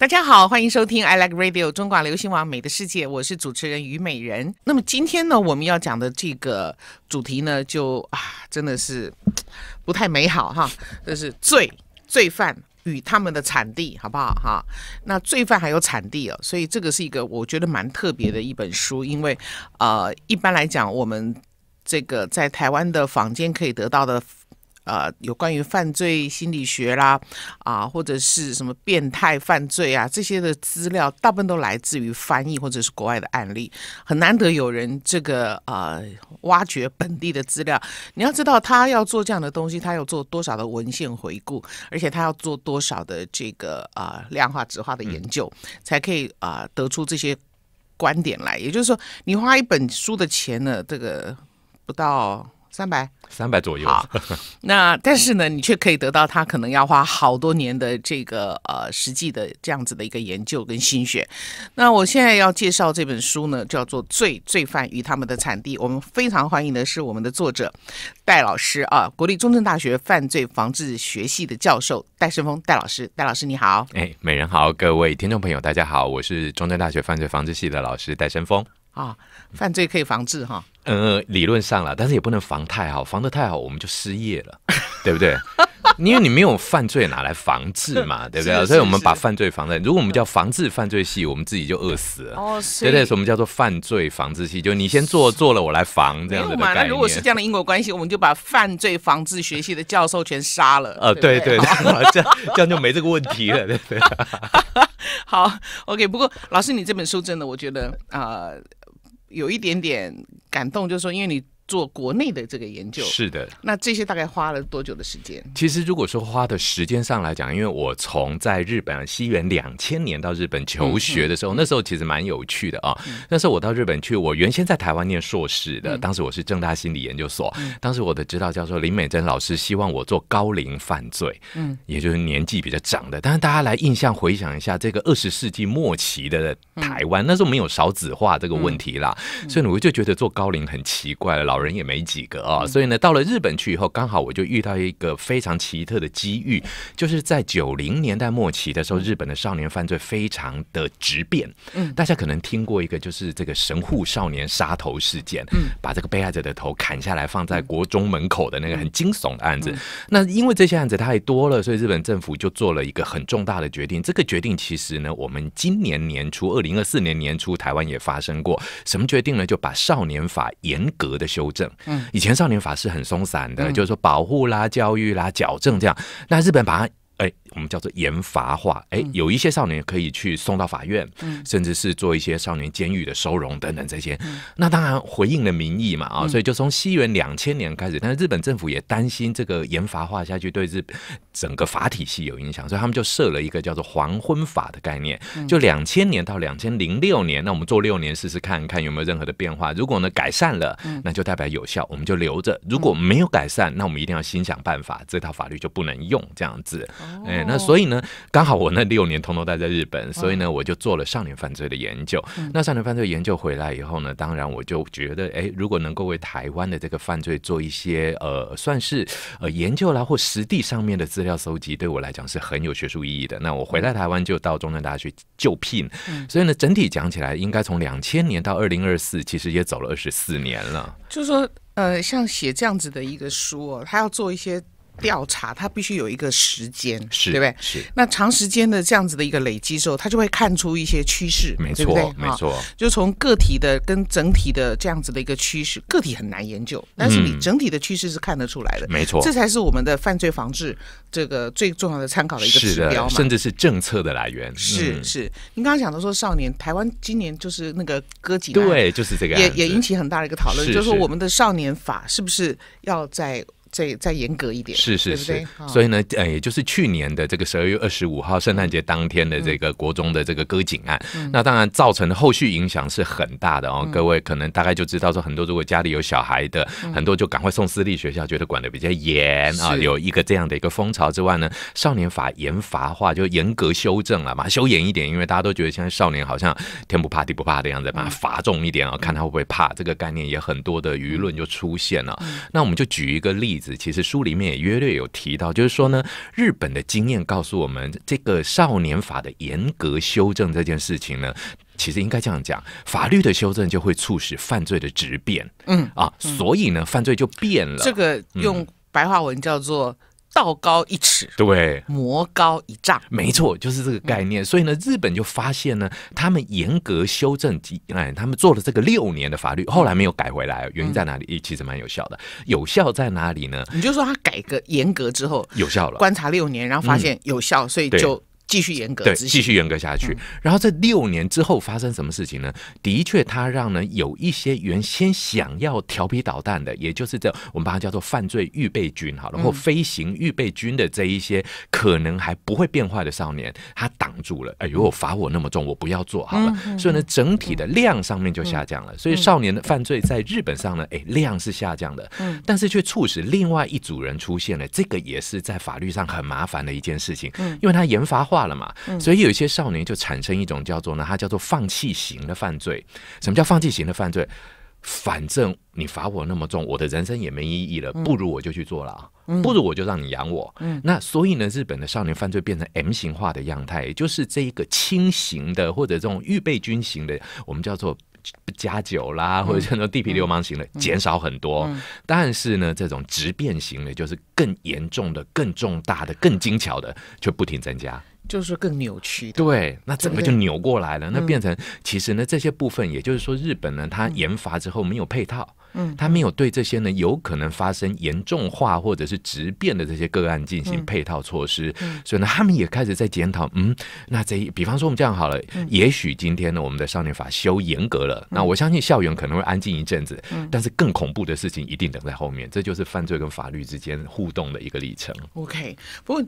大家好，欢迎收听《I Like Radio》中广流行网《美的世界》，我是主持人虞美人。那么今天呢，我们要讲的这个主题呢，就啊，真的是不太美好哈，就是罪罪犯与他们的产地，好不好哈？那罪犯还有产地哦，所以这个是一个我觉得蛮特别的一本书，因为呃，一般来讲，我们这个在台湾的坊间可以得到的。呃，有关于犯罪心理学啦，啊，或者是什么变态犯罪啊这些的资料，大部分都来自于翻译或者是国外的案例，很难得有人这个啊挖掘本地的资料。你要知道，他要做这样的东西，他要做多少的文献回顾，而且他要做多少的这个啊量化、质化的研究，才可以啊得出这些观点来。也就是说，你花一本书的钱呢，这个不到。三百，三百左右。那但是呢，你却可以得到他可能要花好多年的这个呃实际的这样子的一个研究跟心血。那我现在要介绍这本书呢，叫做《罪罪犯与他们的产地》。我们非常欢迎的是我们的作者戴老师啊，国立中正大学犯罪防治学系的教授戴胜峰戴老师。戴老师你好，哎，美人好，各位听众朋友大家好，我是中正大学犯罪防治系的老师戴胜峰。啊，犯罪可以防治哈。呃，理论上了，但是也不能防太好，防得太好我们就失业了，对不对？因为你没有犯罪，拿来防治嘛，对不对？所以我们把犯罪防在，如果我们叫防治犯罪系，我们自己就饿死了。哦，对对，什么叫做犯罪防治系？就你先做做了，我来防这样子的那如果是这样的因果关系，我们就把犯罪防治学系的教授全杀了。呃，对对对，这样这样就没这个问题了，对不对？好，OK。不过老师，你这本书真的，我觉得啊。有一点点感动，就是说，因为你。做国内的这个研究是的，那这些大概花了多久的时间？其实如果说花的时间上来讲，因为我从在日本西元两千年到日本求学的时候，那时候其实蛮有趣的啊。那时候我到日本去，我原先在台湾念硕士的，当时我是正大心理研究所。当时我的指导教授林美珍老师希望我做高龄犯罪，嗯，也就是年纪比较长的。但是大家来印象回想一下，这个二十世纪末期的台湾，那时候没有少子化这个问题啦，所以我就觉得做高龄很奇怪了，老。人也没几个啊，所以呢，到了日本去以后，刚好我就遇到一个非常奇特的机遇，就是在九零年代末期的时候，日本的少年犯罪非常的直变。嗯，大家可能听过一个，就是这个神户少年杀头事件，嗯，把这个被害者的头砍下来放在国中门口的那个很惊悚的案子。那因为这些案子太多了，所以日本政府就做了一个很重大的决定。这个决定其实呢，我们今年年初，二零二四年年初，台湾也发生过什么决定呢？就把少年法严格的修。正，嗯，以前少年法是很松散的，就是说保护啦、教育啦、矫正这样。那日本把它，哎。我们叫做严罚化，哎，有一些少年可以去送到法院，甚至是做一些少年监狱的收容等等这些。那当然回应了民意嘛啊，所以就从西元两千年开始，但是日本政府也担心这个严罚化下去对日整个法体系有影响，所以他们就设了一个叫做黄昏法的概念，就两千年到两千零六年。那我们做六年试试看看有没有任何的变化，如果呢改善了，那就代表有效，我们就留着；如果没有改善，那我们一定要先想办法，这套法律就不能用这样子。那所以呢，刚好我那六年通通待在日本，所以呢，我就做了少年犯罪的研究。那少年犯罪研究回来以后呢，当然我就觉得，哎，如果能够为台湾的这个犯罪做一些呃，算是呃研究啦，或实地上面的资料搜集，对我来讲是很有学术意义的。那我回来台湾就到中正大学就聘，所以呢，整体讲起来，应该从两千年到二零二四，其实也走了二十四年了。就说呃，像写这样子的一个书，哦，他要做一些。调查他必须有一个时间，是对不对？是。那长时间的这样子的一个累积之后，他就会看出一些趋势，没错，没错。就从个体的跟整体的这样子的一个趋势，个体很难研究，但是你整体的趋势是看得出来的，没错。这才是我们的犯罪防治这个最重要的参考的一个指标嘛，甚至是政策的来源。是是。您刚刚讲的说，少年台湾今年就是那个哥几对，就是这个，也也引起很大的一个讨论，就是说我们的少年法是不是要在。再再严格一点，是是是，所以呢，呃，也就是去年的这个十二月二十五号，圣诞节当天的这个国中的这个割颈案，那当然造成的后续影响是很大的哦。各位可能大概就知道说，很多如果家里有小孩的，很多就赶快送私立学校，觉得管的比较严啊，有一个这样的一个风潮之外呢，少年法严罚化就严格修正了嘛，修严一点，因为大家都觉得现在少年好像天不怕地不怕的样子，把它罚重一点啊，看他会不会怕，这个概念也很多的舆论就出现了。那我们就举一个例。其实书里面也约略有提到，就是说呢，日本的经验告诉我们，这个少年法的严格修正这件事情呢，其实应该这样讲，法律的修正就会促使犯罪的质变，嗯啊，所以呢，犯罪就变了。这个用白话文叫做。道高一尺，对，魔高一丈，没错，就是这个概念。所以呢，日本就发现呢，他们严格修正，哎，他们做了这个六年的法律，后来没有改回来，原因在哪里？其实蛮有效的，有效在哪里呢？你就说他改革严格之后有效了，观察六年，然后发现有效，所以就。继续严格对，继续严格下去。然后这六年之后发生什么事情呢？的确，他让人有一些原先想要调皮捣蛋的，也就是这我们把它叫做犯罪预备军哈，然后飞行预备军的这一些可能还不会变坏的少年，他挡住了。哎如果罚我那么重，我不要做好了。所以呢，整体的量上面就下降了。所以少年的犯罪在日本上呢，哎，量是下降的，但是却促使另外一组人出现了。这个也是在法律上很麻烦的一件事情，因为他严罚化。化了嘛？所以有一些少年就产生一种叫做呢，他叫做放弃型的犯罪。什么叫放弃型的犯罪？反正你罚我那么重，我的人生也没意义了，不如我就去坐牢，不如我就让你养我。那所以呢，日本的少年犯罪变成 M 型化的样态，也就是这一个轻型的或者这种预备军型的，我们叫做不加酒啦，或者叫做地痞流氓型的，减少很多。但是呢，这种直变型的，就是更严重的、更重大的、更精巧的，却不停增加。就是更扭曲。对，那整个就扭过来了。那变成其实呢，这些部分，也就是说，日本呢，它研发之后没有配套，嗯，他没有对这些呢有可能发生严重化或者是直变的这些个案进行配套措施，嗯，所以呢，他们也开始在检讨，嗯，那这，比方说我们这样好了，也许今天呢，我们的少年法修严格了，那我相信校园可能会安静一阵子，嗯，但是更恐怖的事情一定等在后面，这就是犯罪跟法律之间互动的一个历程。OK，不过。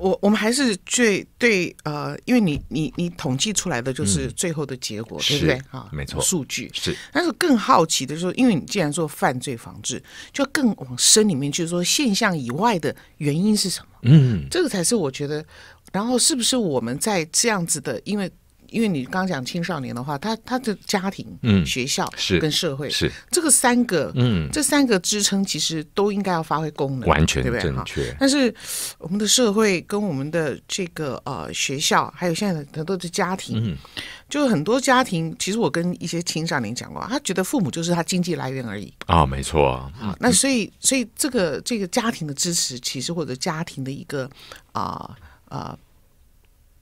我我们还是最对呃，因为你你你统计出来的就是最后的结果，对不对？啊，没错，数据是。但是更好奇的是，因为你既然做犯罪防治，就更往深里面去说现象以外的原因是什么？嗯，这个才是我觉得。然后是不是我们在这样子的，因为？因为你刚刚讲青少年的话，他他的家庭、学校是跟社会是这个三个，嗯，这三个支撑其实都应该要发挥功能，完全正确。但是我们的社会跟我们的这个呃学校，还有现在很多的家庭，嗯，就很多家庭其实我跟一些青少年讲过，他觉得父母就是他经济来源而已啊，没错啊。那所以所以这个这个家庭的支持，其实或者家庭的一个啊啊。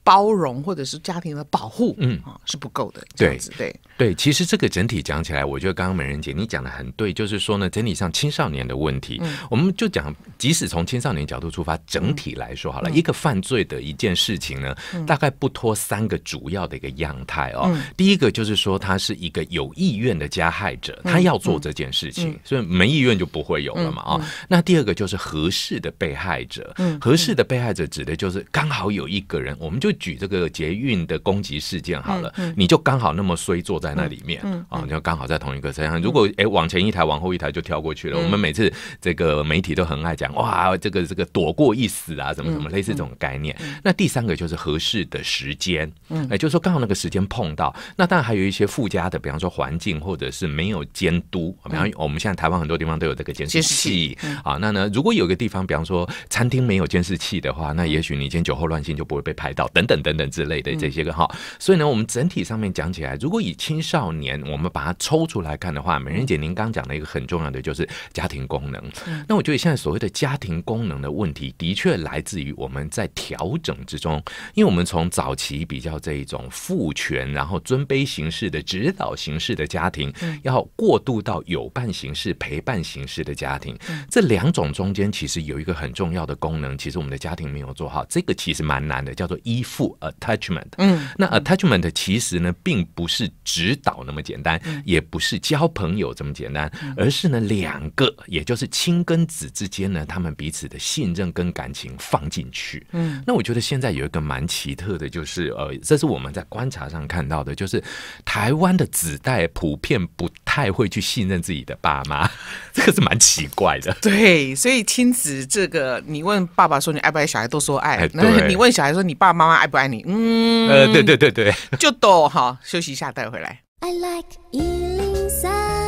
包容或者是家庭的保护，嗯啊，是不够的。对对对，其实这个整体讲起来，我觉得刚刚美人姐你讲的很对，就是说呢，整体上青少年的问题，我们就讲，即使从青少年角度出发，整体来说，好了，一个犯罪的一件事情呢，大概不脱三个主要的一个样态哦。第一个就是说，他是一个有意愿的加害者，他要做这件事情，所以没意愿就不会有了嘛啊。那第二个就是合适的被害者，合适的被害者指的就是刚好有一个人，我们就。举这个捷运的攻击事件好了，你就刚好那么衰坐在那里面啊，你就刚好在同一个车厢。如果哎往前一台，往后一台就跳过去了。我们每次这个媒体都很爱讲哇，这个这个躲过一死啊，什么什么类似这种概念。那第三个就是合适的时间，哎，就是说刚好那个时间碰到。那当然还有一些附加的，比方说环境或者是没有监督。比方我们现在台湾很多地方都有这个监视器啊，那呢，如果有一个地方，比方说餐厅没有监视器的话，那也许你今天酒后乱性就不会被拍到的。等等等等之类的这些个哈，所以呢，我们整体上面讲起来，如果以青少年，我们把它抽出来看的话，美人姐您刚讲的一个很重要的就是家庭功能。那我觉得现在所谓的家庭功能的问题，的确来自于我们在调整之中，因为我们从早期比较这一种父权然后尊卑形式的指导形式的家庭，要过渡到有伴形式陪伴形式的家庭，这两种中间其实有一个很重要的功能，其实我们的家庭没有做好，这个其实蛮难的，叫做依。附 attachment，嗯，那 attachment 其实呢，并不是指导那么简单，也不是交朋友这么简单，而是呢，两个，也就是亲跟子之间呢，他们彼此的信任跟感情放进去。嗯，那我觉得现在有一个蛮奇特的，就是呃，这是我们在观察上看到的，就是台湾的子代普遍不太会去信任自己的爸妈，这个是蛮奇怪的。对，所以亲子这个，你问爸爸说你爱不爱小孩，都说爱；那你问小孩说你爸妈妈。爱不爱你？嗯，呃，对对对对，就多哈，休息一下，带回来。I like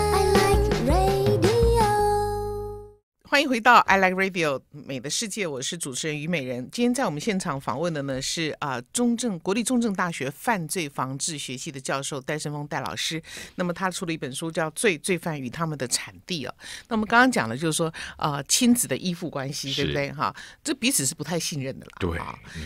欢迎回到 I Like Radio 美的世界，我是主持人虞美人。今天在我们现场访问的呢是啊，中正国立中正大学犯罪防治学系的教授戴胜峰戴老师。那么他出了一本书叫《罪罪犯与他们的产地》哦。那么刚刚讲的就是说啊，亲子的依附关系，对不对哈？这彼此是不太信任的啦。对。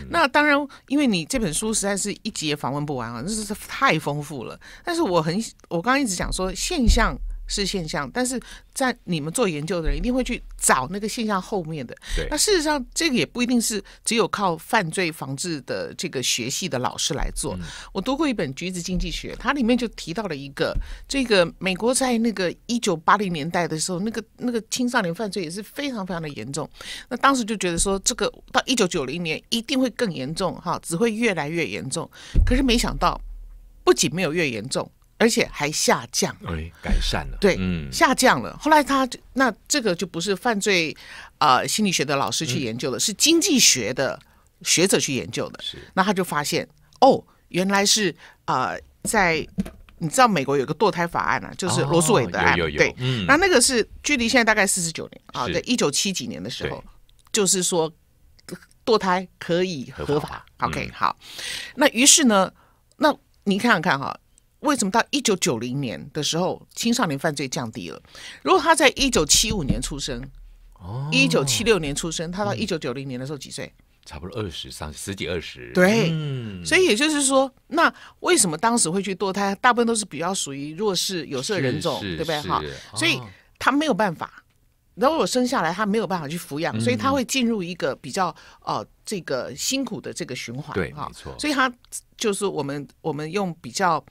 那当然，因为你这本书实在是一集也访问不完啊，那是太丰富了。但是我很，我刚刚一直讲说现象。是现象，但是在你们做研究的人一定会去找那个现象后面的。那事实上，这个也不一定是只有靠犯罪防治的这个学系的老师来做。我读过一本《橘子经济学》，它里面就提到了一个，这个美国在那个一九八零年代的时候，那个那个青少年犯罪也是非常非常的严重。那当时就觉得说，这个到一九九零年一定会更严重，哈，只会越来越严重。可是没想到，不仅没有越严重。而且还下降，哎，改善了，对，嗯，下降了。后来他，那这个就不是犯罪，啊，心理学的老师去研究了，是经济学的学者去研究的。是，那他就发现，哦，原来是啊，在你知道美国有个堕胎法案啊，就是罗素韦德案，对，嗯，那那个是距离现在大概四十九年啊，在一九七几年的时候，就是说堕胎可以合法。OK，好，那于是呢，那你看看哈。为什么到一九九零年的时候青少年犯罪降低了？如果他在一九七五年出生，哦，一九七六年出生，他到一九九零年的时候几岁？差不多二十三十几二十。对，所以也就是说，那为什么当时会去堕胎？大部分都是比较属于弱势有色人种，对不对？哈，所以他没有办法。然后我生下来，他没有办法去抚养，所以他会进入一个比较呃这个辛苦的这个循环，对，没错。所以他就是我们我们用比较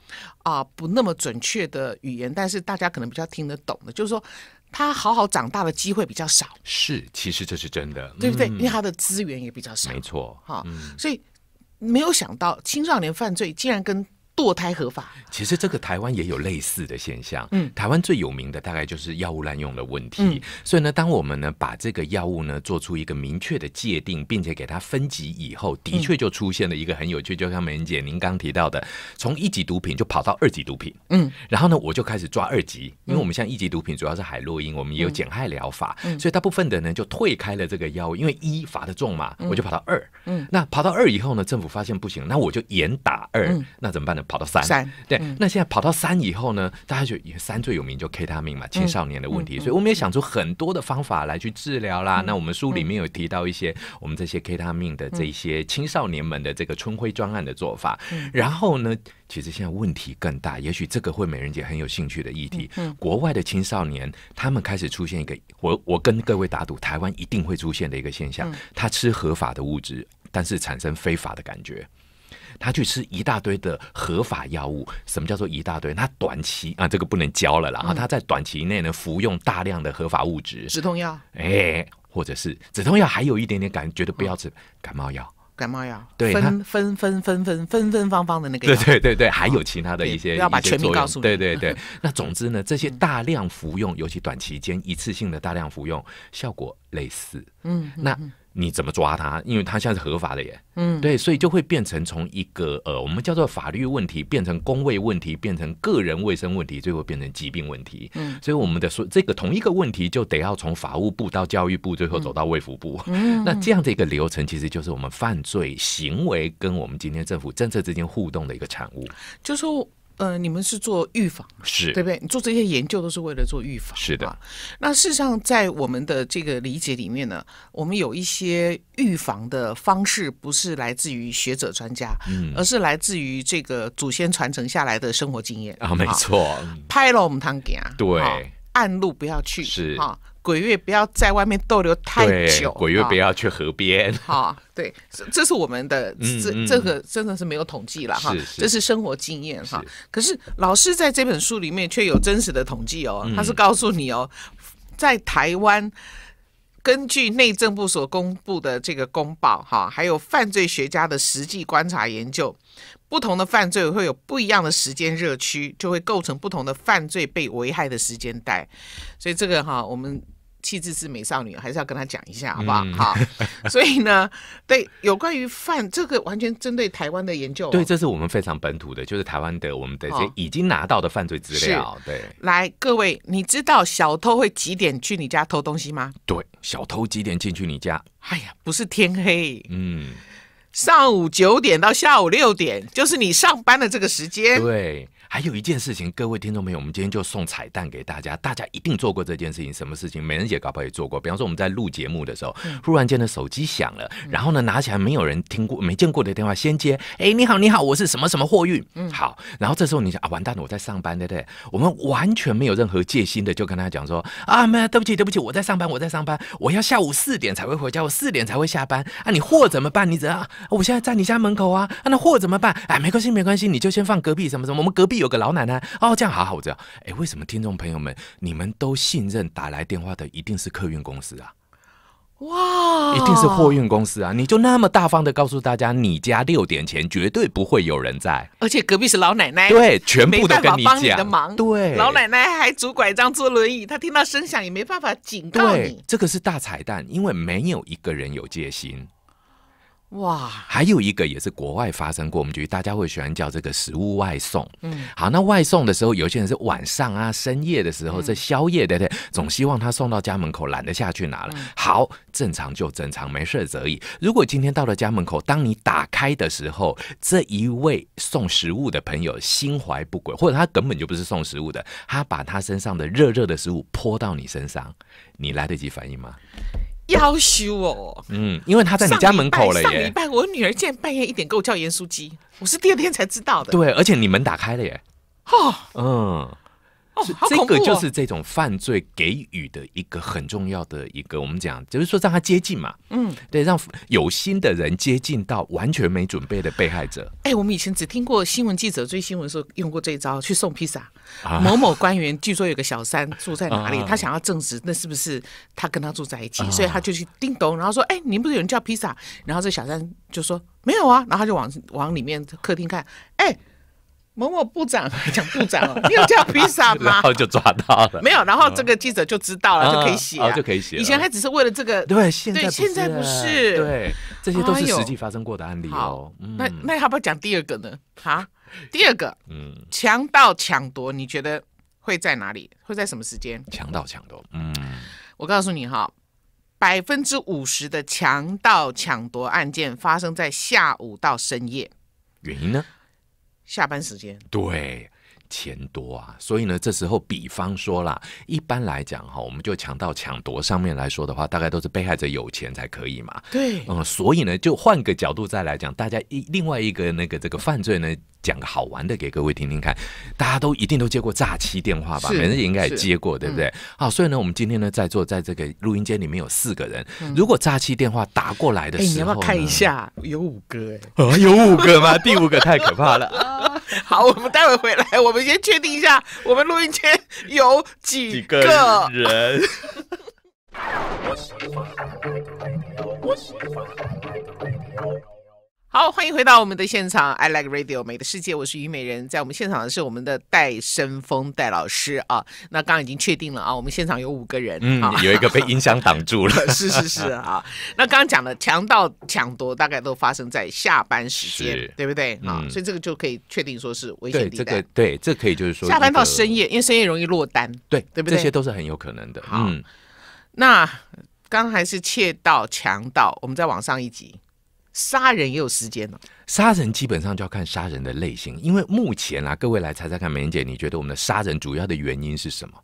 啊不那么准确的语言，但是大家可能比较听得懂的，就是说他好好长大的机会比较少。是，其实这是真的，对不对？因为他的资源也比较少，没错哈。所以没有想到，青少年犯罪竟然跟。堕胎合法？其实这个台湾也有类似的现象。嗯，台湾最有名的大概就是药物滥用的问题。嗯，所以呢，当我们呢把这个药物呢做出一个明确的界定，并且给它分级以后，的确就出现了一个很有趣，就像美人姐您刚提到的，从一级毒品就跑到二级毒品。嗯，然后呢，我就开始抓二级，因为我们像一级毒品主要是海洛因，我们也有减害疗法，所以大部分的呢就退开了这个药物，因为一罚的重嘛，我就跑到二。嗯，那跑到二以后呢，政府发现不行，那我就严打二。那怎么办呢？跑到三，对，那现在跑到三以后呢，大家就三最有名，就 K 大命嘛，青少年的问题，所以我们也想出很多的方法来去治疗啦。那我们书里面有提到一些我们这些 K 大命的这些青少年们的这个春晖专案的做法。然后呢，其实现在问题更大，也许这个会美人姐很有兴趣的议题。嗯，国外的青少年他们开始出现一个，我我跟各位打赌，台湾一定会出现的一个现象，他吃合法的物质，但是产生非法的感觉。他去吃一大堆的合法药物，什么叫做一大堆？他短期啊，这个不能教了啦。然后他在短期内呢，服用大量的合法物质，止痛药，哎，或者是止痛药，还有一点点感觉得不要吃感冒药，感冒药，对，分分分分分分方方的那个，对对对对，还有其他的一些，要把全部告诉，对对对。那总之呢，这些大量服用，尤其短期间一次性的大量服用，效果类似。嗯，那。你怎么抓他？因为他现在是合法的耶，嗯，对，所以就会变成从一个呃，我们叫做法律问题，变成公卫问题，变成个人卫生问题，最后变成疾病问题。嗯，所以我们的说这个同一个问题，就得要从法务部到教育部，最后走到卫福部。嗯，那这样的一个流程，其实就是我们犯罪行为跟我们今天政府政策之间互动的一个产物。就是。呃，你们是做预防，是对不对？你做这些研究都是为了做预防。是的。那事实上，在我们的这个理解里面呢，我们有一些预防的方式，不是来自于学者专家，嗯，而是来自于这个祖先传承下来的生活经验啊，没错。拍了我们汤给啊，对，暗路不要去，是啊。鬼月不要在外面逗留太久。鬼月不要去河边。好，对，这这是我们的，这这个真的是没有统计了哈，这是生活经验哈。可是老师在这本书里面却有真实的统计哦，他是告诉你哦，在台湾，根据内政部所公布的这个公报哈，还有犯罪学家的实际观察研究，不同的犯罪会有不一样的时间热区，就会构成不同的犯罪被危害的时间带。所以这个哈，我们。气质是美少女，还是要跟他讲一下好不好？好，所以呢，对有关于犯这个完全针对台湾的研究，对，这是我们非常本土的，就是台湾的我们的这已经拿到的犯罪资料。对，来各位，你知道小偷会几点去你家偷东西吗？对，小偷几点进去你家？哎呀，不是天黑，嗯，上午九点到下午六点，就是你上班的这个时间。对。还有一件事情，各位听众朋友，我们今天就送彩蛋给大家，大家一定做过这件事情，什么事情？美人姐搞不好也做过。比方说我们在录节目的时候，突然间的手机响了，然后呢，拿起来没有人听过、没见过的电话，先接。哎，你好，你好，我是什么什么货运？嗯，好。然后这时候你想啊，完蛋了，我在上班，对不对？我们完全没有任何戒心的，就跟他讲说啊，没，对不起，对不起，我在上班，我在上班，我要下午四点才会回家，我四点才会下班。啊，你货怎么办？你怎样？我现在在你家门口啊，那货怎么办？哎，没关系，没关系，你就先放隔壁什么什么，我们隔壁有。有个老奶奶哦，这样好好这样。哎，为什么听众朋友们，你们都信任打来电话的一定是客运公司啊？哇，一定是货运公司啊？你就那么大方的告诉大家，你家六点前绝对不会有人在，而且隔壁是老奶奶，对，全部都跟你讲，帮你的忙，对，老奶奶还拄拐杖坐轮椅，她听到声响也没办法警告你。这个是大彩蛋，因为没有一个人有戒心。哇，还有一个也是国外发生过，我们觉得大家会喜欢叫这个食物外送。嗯，好，那外送的时候，有些人是晚上啊深夜的时候在宵夜，对不对？总希望他送到家门口，懒得下去拿了。好，正常就正常，没事则已。如果今天到了家门口，当你打开的时候，这一位送食物的朋友心怀不轨，或者他根本就不是送食物的，他把他身上的热热的食物泼到你身上，你来得及反应吗？要羞哦，嗯，因为他在你家门口了耶。上一拜我女儿竟然半夜一点给我叫盐酥鸡，我是第二天才知道的。对，而且你门打开了耶。哦，嗯。哦，这个就是这种犯罪给予的一个很重要的一个，我们讲，就是说让他接近嘛，嗯，对，让有心的人接近到完全没准备的被害者。哎，我们以前只听过新闻记者追新闻说用过这一招，去送披萨。某某官员据说有个小三住在哪里，他想要证实，那是不是他跟他住在一起？所以他就去叮咚，然后说：“哎，你们不是有人叫披萨？”然后这小三就说：“没有啊。”然后他就往往里面客厅看，哎。某某部长讲部长，你有叫披萨吗？然后就抓到了，没有。然后这个记者就知道了，就可以写，就可以写。以前还只是为了这个，对，现在现在不是，对，这些都是实际发生过的案例哦。那那要不要讲第二个呢？哈，第二个，嗯，强盗抢夺，你觉得会在哪里？会在什么时间？强盗抢夺，嗯，我告诉你哈，百分之五十的强盗抢夺案件发生在下午到深夜，原因呢？下班时间，对钱多啊，所以呢，这时候比方说啦，一般来讲哈，我们就抢到抢夺上面来说的话，大概都是被害者有钱才可以嘛，对，嗯，所以呢，就换个角度再来讲，大家一另外一个那个这个犯罪呢。讲个好玩的给各位听听看，大家都一定都接过诈欺电话吧，反正应该也接过，对不对？好，所以呢，我们今天呢，在座在这个录音间里面有四个人，如果诈欺电话打过来的时候，你要不要看一下？有五个哎，有五个吗？第五个太可怕了。好，我们待会回来，我们先确定一下，我们录音间有几个人？好，欢迎回到我们的现场，I Like Radio 美的世界，我是虞美人。在我们现场的是我们的戴生峰戴老师啊。那刚刚已经确定了啊，我们现场有五个人，嗯，有一个被音响挡住了，是是是啊。那刚刚讲了，强盗抢夺大概都发生在下班时间，对不对啊？所以这个就可以确定说是危险地带。对，这个对，这可以就是说下班到深夜，因为深夜容易落单，对对不对？这些都是很有可能的。嗯，那刚还是窃盗强盗，我们再往上一集。杀人也有时间呢。杀人基本上就要看杀人的类型，因为目前啊，各位来猜猜看，梅姐，你觉得我们的杀人主要的原因是什么？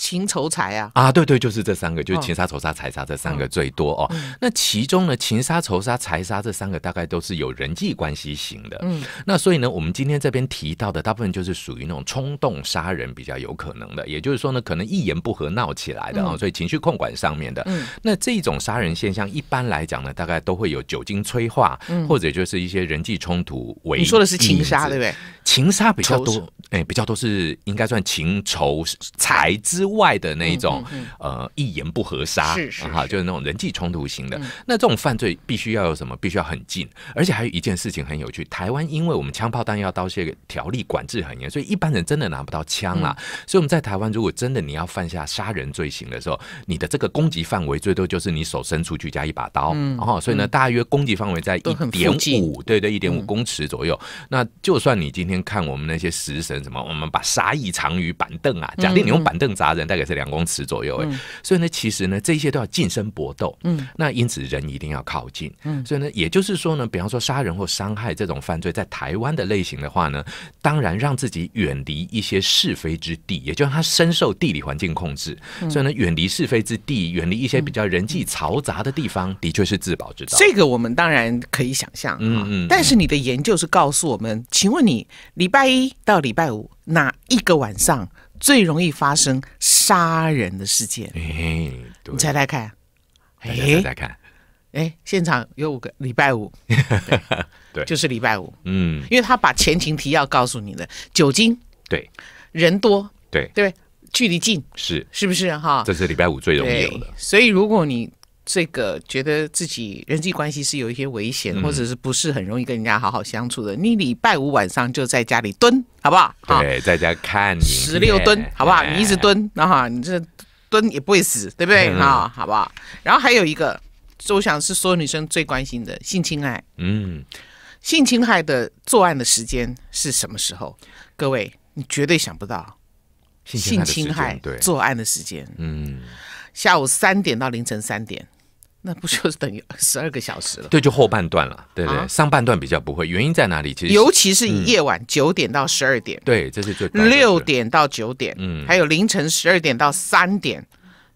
情仇财啊啊，对对，就是这三个，就是情杀、仇杀、财杀这三个最多哦。那其中呢，情杀、仇杀、财杀这三个大概都是有人际关系型的。嗯，那所以呢，我们今天这边提到的大部分就是属于那种冲动杀人比较有可能的。也就是说呢，可能一言不合闹起来的啊。所以情绪控管上面的，那这种杀人现象，一般来讲呢，大概都会有酒精催化，或者就是一些人际冲突。为。你说的是情杀，对不对？情杀比较多，哎，比较多是应该算情仇财之外的那一种，呃，一言不合杀，是哈，就是那种人际冲突型的。那这种犯罪必须要有什么？必须要很近，而且还有一件事情很有趣。台湾因为我们枪炮弹药刀械条例管制很严，所以一般人真的拿不到枪了。所以我们在台湾，如果真的你要犯下杀人罪行的时候，你的这个攻击范围最多就是你手伸出去加一把刀，然后所以呢，大约攻击范围在一点五，对对，一点五公尺左右。那就算你今天。看我们那些食神，什么？我们把杀意藏于板凳啊！假定你用板凳砸人，大概是两公尺左右。哎，所以呢，其实呢，这些都要近身搏斗。嗯，那因此人一定要靠近。嗯，所以呢，也就是说呢，比方说杀人或伤害这种犯罪，在台湾的类型的话呢，当然让自己远离一些是非之地，也就是他深受地理环境控制。所以呢，远离是非之地，远离一些比较人际嘈杂的地方，的确是自保之道。这个我们当然可以想象。嗯嗯。但是你的研究是告诉我们，请问你？礼拜一到礼拜五，哪一个晚上最容易发生杀人的事件？你猜猜看，哎，家猜看，哎，现场有五个礼拜五，对，就是礼拜五，嗯，因为他把前情提要告诉你的，酒精，对，人多，对对，距离近，是是不是哈？这是礼拜五最容易有的，所以如果你。这个觉得自己人际关系是有一些危险，或者是不是很容易跟人家好好相处的？你礼拜五晚上就在家里蹲，好不好？对，在家看你十六蹲，好不好？你一直蹲，那哈，你这蹲也不会死，对不对？啊，好不好？然后还有一个，我想是所有女生最关心的性侵害。嗯，性侵害的作案的时间是什么时候？各位，你绝对想不到，性侵害作案的时间，嗯，下午三点到凌晨三点。那不就是等于十二个小时了？对，就后半段了。对对，上半段比较不会，原因在哪里？其实尤其是夜晚九点到十二点，对，这是六点到九点，嗯，还有凌晨十二点到三点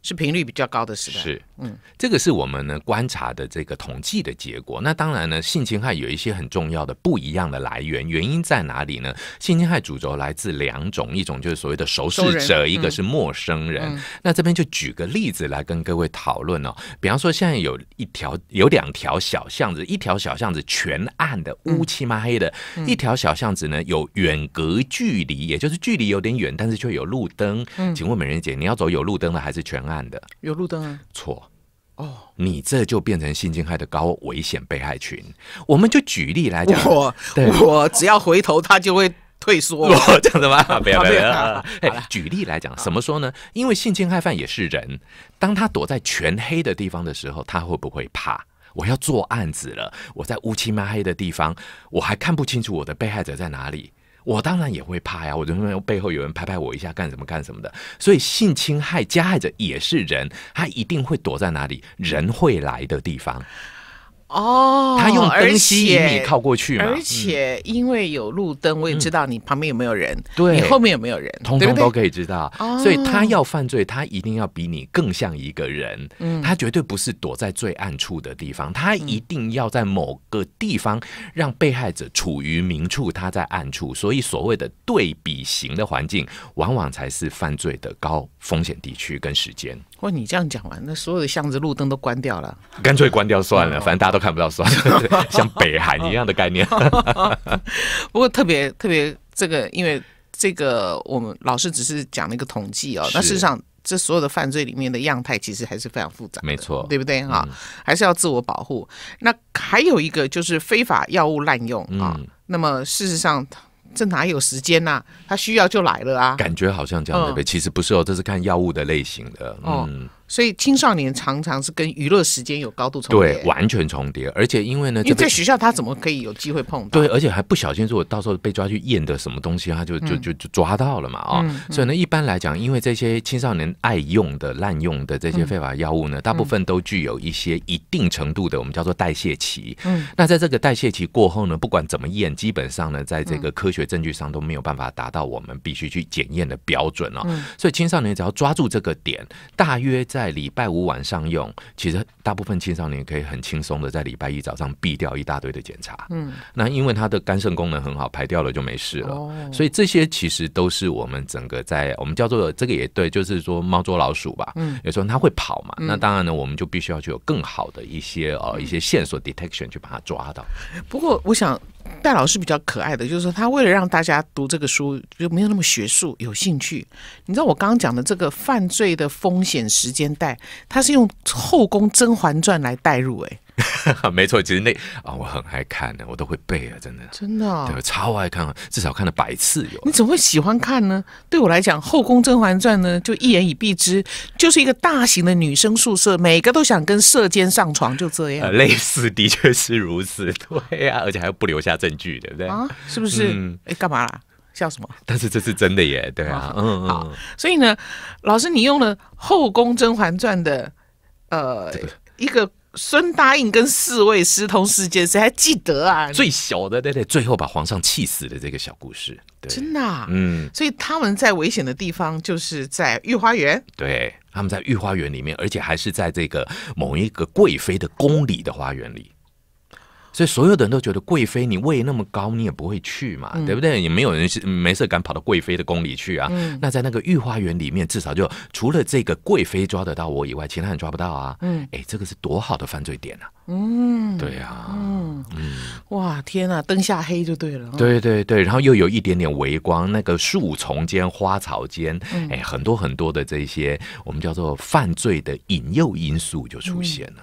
是频率比较高的时段。是。嗯，这个是我们呢观察的这个统计的结果。那当然呢，性侵害有一些很重要的不一样的来源，原因在哪里呢？性侵害主轴来自两种，一种就是所谓的熟识者，一个是陌生人。那这边就举个例子来跟各位讨论哦。比方说，现在有一条有两条小巷子，一条小巷子全暗的，乌漆嘛黑的；一条小巷子呢，有远隔距离，也就是距离有点远，但是却有路灯。请问美人姐，你要走有路灯的还是全暗的？有路灯啊。错。哦，你这就变成性侵害的高危险被害群。我们就举例来讲，我我只要回头，他就会退缩，这样子吗？不要不要，举例来讲，怎么说呢？因为性侵害犯也是人，当他躲在全黑的地方的时候，他会不会怕？我要做案子了，我在乌漆抹黑的地方，我还看不清楚我的被害者在哪里。我当然也会怕呀，我就说背后有人拍拍我一下，干什么干什么的。所以性侵害加害者也是人，他一定会躲在哪里人会来的地方。哦，他用灯吸引你靠过去嘛？而且因为有路灯，我也知道你旁边有没有人，对、你后面有没有人，通通都可以知道。所以他要犯罪，他一定要比你更像一个人。他绝对不是躲在最暗处的地方，他一定要在某个地方让被害者处于明处，他在暗处。所以，所谓的对比型的环境，往往才是犯罪的高风险地区跟时间。哇，你这样讲完，那所有的巷子路灯都关掉了，干脆关掉算了，反正大家都看不到，算了，像北海一样的概念。不过特别特别，这个因为这个我们老师只是讲了一个统计哦，那事实上这所有的犯罪里面的样态其实还是非常复杂的，没错，对不对哈？还是要自我保护。那还有一个就是非法药物滥用啊，那么事实上这哪有时间呐？他需要就来了啊！感觉好像这样对不对？其实不是哦，这是看药物的类型的。嗯。所以青少年常常是跟娱乐时间有高度重叠，对，完全重叠，而且因为呢，你在学校他怎么可以有机会碰到？对，而且还不小心说，我到时候被抓去验的什么东西，他就就就就抓到了嘛啊！所以呢，一般来讲，因为这些青少年爱用的、滥用的这些非法药物呢，大部分都具有一些一定程度的我们叫做代谢期。嗯，那在这个代谢期过后呢，不管怎么验，基本上呢，在这个科学证据上都没有办法达到我们必须去检验的标准啊。所以青少年只要抓住这个点，大约在。在礼拜五晚上用，其实大部分青少年可以很轻松的在礼拜一早上避掉一大堆的检查。嗯，那因为它的肝肾功能很好，排掉了就没事了。所以这些其实都是我们整个在我们叫做这个也对，就是说猫捉老鼠吧。嗯，有时候它会跑嘛，那当然呢，我们就必须要去有更好的一些呃一些线索 detection 去把它抓到。不过我想。戴老师比较可爱的，就是说他为了让大家读这个书就没有那么学术，有兴趣。你知道我刚刚讲的这个犯罪的风险时间带，他是用后宫《甄嬛传》来代入，哎。没错，其实那啊，我很爱看的，我都会背啊，真的，真的，对，超爱看啊，至少看了百次有。你怎么会喜欢看呢？对我来讲，《后宫甄嬛传》呢，就一言以蔽之，就是一个大型的女生宿舍，每个都想跟射奸上床，就这样。类似，的确是如此，对啊，而且还不留下证据，对不对？啊，是不是？哎，干嘛啦？笑什么？但是这是真的耶，对啊，嗯嗯。所以呢，老师，你用了《后宫甄嬛传》的呃一个。孙答应跟四位私通事件，谁还记得啊？最小的，对对，最后把皇上气死的这个小故事，对，真的，嗯，所以他们在危险的地方就是在御花园，对，他们在御花园里面，而且还是在这个某一个贵妃的宫里的花园里。所以所有的人都觉得贵妃，你位那么高，你也不会去嘛，对不对？也没有人没事敢跑到贵妃的宫里去啊。那在那个御花园里面，至少就除了这个贵妃抓得到我以外，其他人抓不到啊。哎，这个是多好的犯罪点啊！嗯，对啊，嗯，哇，天啊，灯下黑就对了，对对对，然后又有一点点微光，那个树丛间、花草间，哎，很多很多的这些我们叫做犯罪的引诱因素就出现了。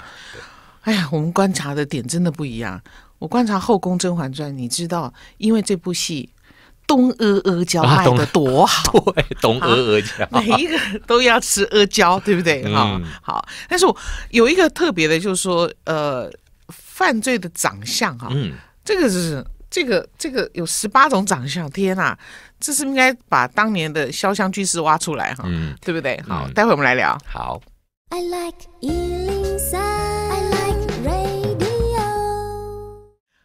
哎呀，我们观察的点真的不一样。我观察《后宫甄嬛传》，你知道，因为这部戏，东阿阿胶卖的多好，对，东阿阿胶，每一个都要吃阿胶，对不对？哈，好。但是我有一个特别的，就是说，呃，犯罪的长相哈，嗯，这个是这个这个有十八种长相，天哪，这是应该把当年的潇湘巨师挖出来哈，嗯，对不对？好，待会我们来聊。好。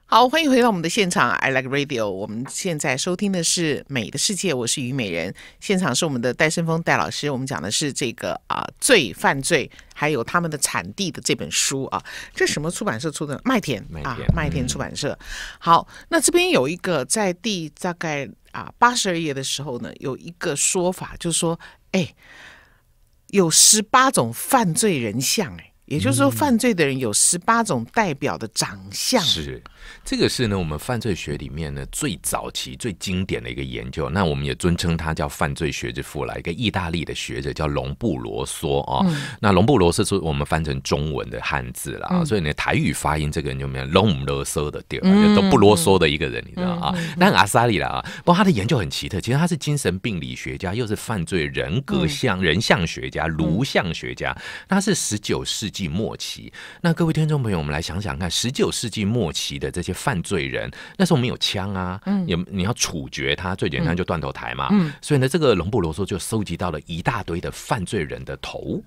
好，欢迎回到我们的现场，I Like Radio。我们现在收听的是《美的世界》，我是虞美人。现场是我们的戴胜峰戴老师。我们讲的是这个啊，罪犯罪还有他们的产地的这本书啊。这什么出版社出的？麦田啊，麦田出版社。好，那这边有一个在第大概啊八十二页的时候呢，有一个说法，就是说，哎，有十八种犯罪人像，哎，也就是说，犯罪的人有十八种代表的长相是。这个是呢，我们犯罪学里面呢最早期、最经典的一个研究。那我们也尊称他叫犯罪学之父了，一个意大利的学者叫龙布罗梭啊。那龙布罗梭是我们翻成中文的汉字啦。所以呢，台语发音这个人就没有龙啰梭的儿，都不啰嗦的一个人，你知道啊？那阿萨利啦啊，不过他的研究很奇特。其实他是精神病理学家，又是犯罪人格像人像学家、颅像学家。他是十九世纪末期。那各位听众朋友，我们来想想看，十九世纪末期的。这些犯罪人，那时候我们有枪啊，也你要处决他，最简单就断头台嘛。所以呢，这个龙布罗索就收集到了一大堆的犯罪人的头。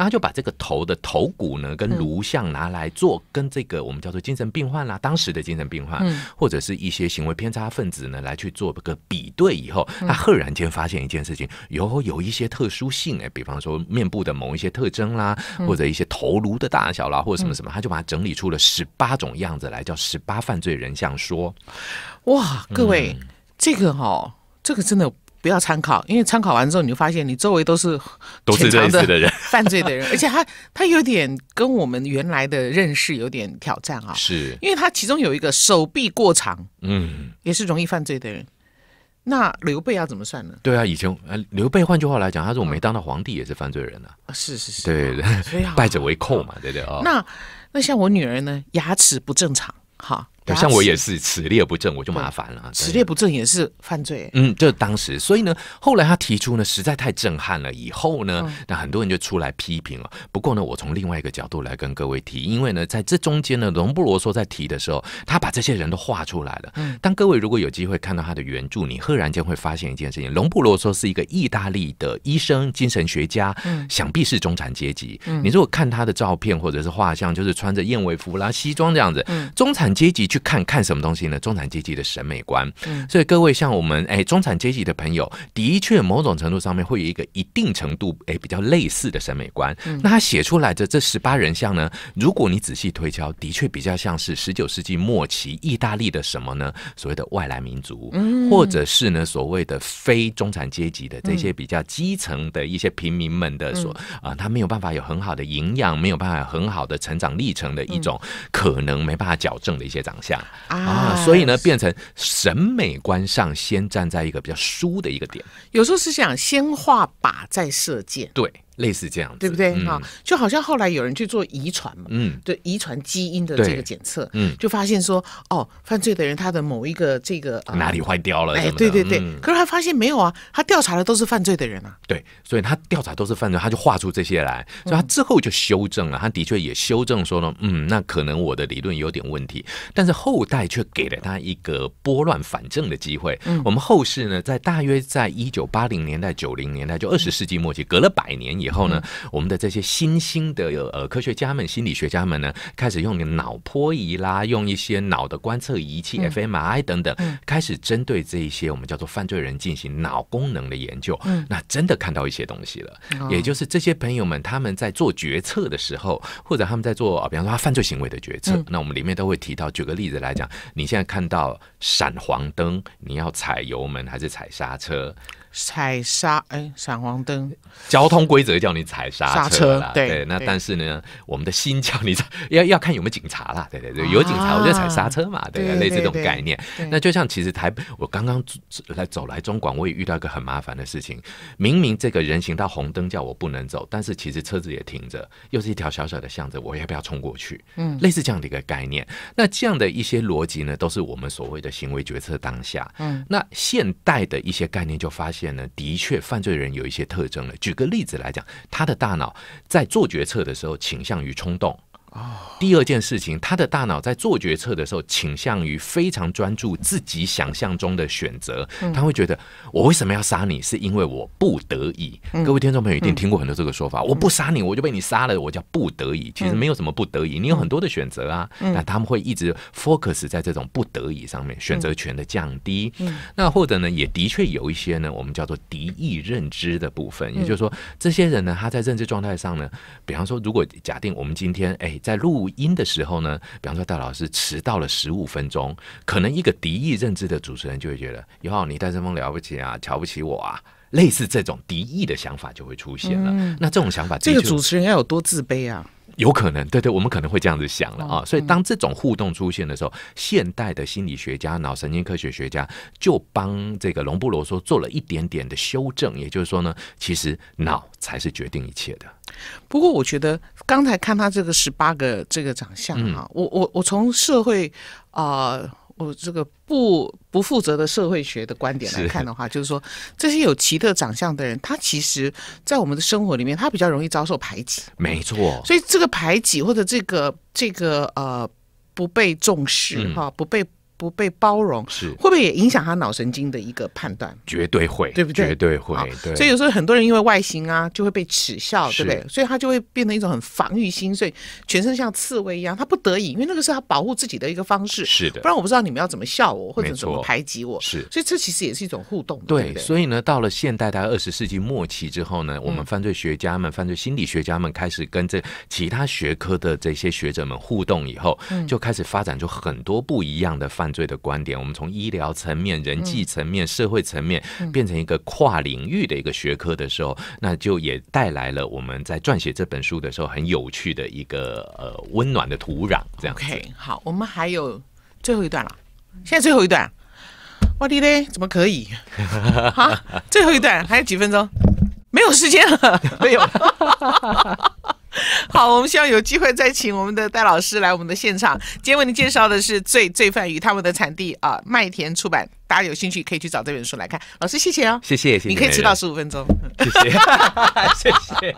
然后就把这个头的头骨呢，跟颅像拿来做，跟这个我们叫做精神病患啦，当时的精神病患，或者是一些行为偏差分子呢，来去做个比对，以后他赫然间发现一件事情，有有一些特殊性哎，比方说面部的某一些特征啦，或者一些头颅的大小啦，或者什么什么，他就把它整理出了十八种样子来，叫十八犯罪人像说，哇，各位，这个哈，这个真的。不要参考，因为参考完之后，你就发现你周围都是都是这类子的人，犯罪的人，而且他他有点跟我们原来的认识有点挑战啊。是，因为他其中有一个手臂过长，嗯，也是容易犯罪的人。那刘备要怎么算呢？对啊，以前呃，刘备换句话来讲，他说我没当到皇帝也是犯罪人啊。是是是，对对对，所以 败者为寇嘛，对对啊。那那像我女儿呢，牙齿不正常，哈。像我也是此列不正，我就麻烦了。此列不正也是犯罪。嗯，就当时，所以呢，后来他提出呢，实在太震撼了。以后呢，那很多人就出来批评了。不过呢，我从另外一个角度来跟各位提，因为呢，在这中间呢，龙布罗说在提的时候，他把这些人都画出来了。嗯，当各位如果有机会看到他的原著，你赫然间会发现一件事情：龙布罗说是一个意大利的医生、精神学家，嗯，想必是中产阶级。嗯，你如果看他的照片或者是画像，就是穿着燕尾服啦、西装这样子。嗯，中产阶级去。看看什么东西呢？中产阶级的审美观，所以各位像我们哎，中产阶级的朋友的确某种程度上面会有一个一定程度哎比较类似的审美观。那他写出来的这十八人像呢，如果你仔细推敲，的确比较像是十九世纪末期意大利的什么呢？所谓的外来民族，或者是呢所谓的非中产阶级的这些比较基层的一些平民们的所啊，他没有办法有很好的营养，没有办法很好的成长历程的一种可能，没办法矫正的一些长。下啊，所以呢，变成审美观上先站在一个比较疏的一个点，有时候是想先画靶再射箭，对。类似这样子，对不对啊？就好像后来有人去做遗传嘛，嗯，对，遗传基因的这个检测，嗯，就发现说，哦，犯罪的人他的某一个这个哪里坏掉了，哎，对对对。可是他发现没有啊，他调查的都是犯罪的人啊。对，所以他调查都是犯罪，他就画出这些来，所以他之后就修正了。他的确也修正说呢，嗯，那可能我的理论有点问题，但是后代却给了他一个拨乱反正的机会。嗯，我们后世呢，在大约在一九八零年代、九零年代，就二十世纪末期，隔了百年。以后呢，我们的这些新兴的呃科学家们、心理学家们呢，开始用脑波仪啦，用一些脑的观测仪器 f m r 等等，开始针对这一些我们叫做犯罪人进行脑功能的研究。嗯，那真的看到一些东西了，也就是这些朋友们他们在做决策的时候，或者他们在做比方说犯罪行为的决策，那我们里面都会提到。举个例子来讲，你现在看到闪黄灯，你要踩油门还是踩刹车？踩刹，哎，闪黄灯，交通规则叫你踩刹车啦，对，那但是呢，我们的心叫你踩，要要看有没有警察啦，对对对，有警察我就踩刹车嘛，对，类似这种概念。那就像其实台，我刚刚来走来中广，我也遇到一个很麻烦的事情。明明这个人行道红灯叫我不能走，但是其实车子也停着，又是一条小小的巷子，我要不要冲过去？嗯，类似这样的一个概念。那这样的一些逻辑呢，都是我们所谓的行为决策当下。嗯，那现代的一些概念就发现。现呢，的确，犯罪人有一些特征了。举个例子来讲，他的大脑在做决策的时候，倾向于冲动。哦，第二件事情，他的大脑在做决策的时候，倾向于非常专注自己想象中的选择。他会觉得，我为什么要杀你？是因为我不得已。各位听众朋友一定听过很多这个说法：，我不杀你，我就被你杀了，我叫不得已。其实没有什么不得已，你有很多的选择啊。那他们会一直 focus 在这种不得已上面，选择权的降低。那或者呢，也的确有一些呢，我们叫做敌意认知的部分。也就是说，这些人呢，他在认知状态上呢，比方说，如果假定我们今天，哎。在录音的时候呢，比方说戴老师迟到了十五分钟，可能一个敌意认知的主持人就会觉得，哟，你戴森峰了不起啊，瞧不起我啊，类似这种敌意的想法就会出现了。那这种想法，这个主持人要有多自卑啊？有可能，对对，我们可能会这样子想了啊。所以当这种互动出现的时候，现代的心理学家、脑神经科学学家就帮这个龙布罗说做了一点点的修正，也就是说呢，其实脑才是决定一切的。不过我觉得刚才看他这个十八个这个长相啊，我我我从社会啊。哦，这个不不负责的社会学的观点来看的话，就是说这些有奇特长相的人，他其实，在我们的生活里面，他比较容易遭受排挤。没错，所以这个排挤或者这个这个呃不被重视哈，不被。不被包容是会不会也影响他脑神经的一个判断？绝对会，对不对？绝对会。对，所以有时候很多人因为外形啊，就会被耻笑，对不对？所以他就会变成一种很防御心，所以全身像刺猬一样。他不得已，因为那个是他保护自己的一个方式。是的。不然我不知道你们要怎么笑我，或者怎么排挤我。是。所以这其实也是一种互动。对。所以呢，到了现代大概二十世纪末期之后呢，我们犯罪学家们、犯罪心理学家们开始跟这其他学科的这些学者们互动以后，就开始发展出很多不一样的犯。罪的观点，我们从医疗层面、人际层面、社会层面变成一个跨领域的一个学科的时候，那就也带来了我们在撰写这本书的时候很有趣的一个呃温暖的土壤。这样 OK，好，我们还有最后一段了。现在最后一段，我的嘞，怎么可以？啊，最后一段还有几分钟？没有时间了，没有。好，我们希望有机会再请我们的戴老师来我们的现场。今天为您介绍的是《罪罪犯与他们的产地》，啊，麦田出版，大家有兴趣可以去找这本书来看。老师，谢谢哦，谢谢，谢谢。你可以迟到十五分钟，谢谢，谢谢。